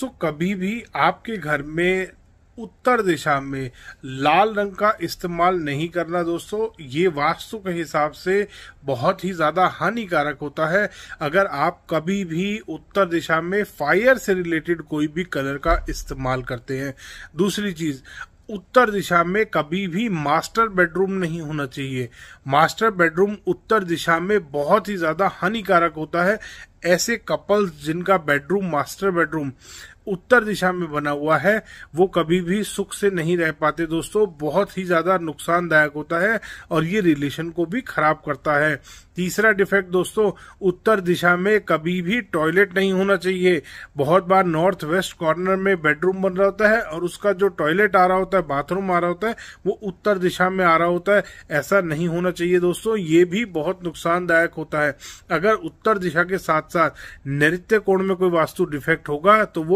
सो कभी भी आपके घर में उत्तर दिशा में लाल रंग का इस्तेमाल नहीं करना दोस्तों ये वास्तु के हिसाब से बहुत ही ज़्यादा हानिकारक होता है अगर आप कभी भी उत्तर दिशा में फायर से रिलेटेड कोई भी कलर का इस्तेमाल करते हैं दूसरी चीज़ उत्तर दिशा में कभी भी मास्टर बेडरूम नहीं होना चाहिए मास्टर बेडरूम उत्तर दिशा में बहुत ही ज़्यादा हानिकारक होता है ऐसे कपल्स जिनका बेडरूम मास्टर बेडरूम उत्तर दिशा में बना हुआ है वो कभी भी सुख से नहीं रह पाते दोस्तों बहुत ही ज्यादा नुकसानदायक होता है और ये रिलेशन को भी खराब करता है तीसरा डिफेक्ट दोस्तों उत्तर दिशा में कभी भी टॉयलेट नहीं होना चाहिए बहुत बार नॉर्थ वेस्ट कॉर्नर में बेडरूम बन रहा होता है और उसका जो टॉयलेट आ रहा होता है बाथरूम आ रहा होता है वो उत्तर दिशा में आ रहा होता है ऐसा नहीं होना चाहिए दोस्तों ये भी बहुत नुकसानदायक होता है अगर उत्तर दिशा के साथ साथ नैत्य कोण में कोई वास्तु डिफेक्ट होगा तो वो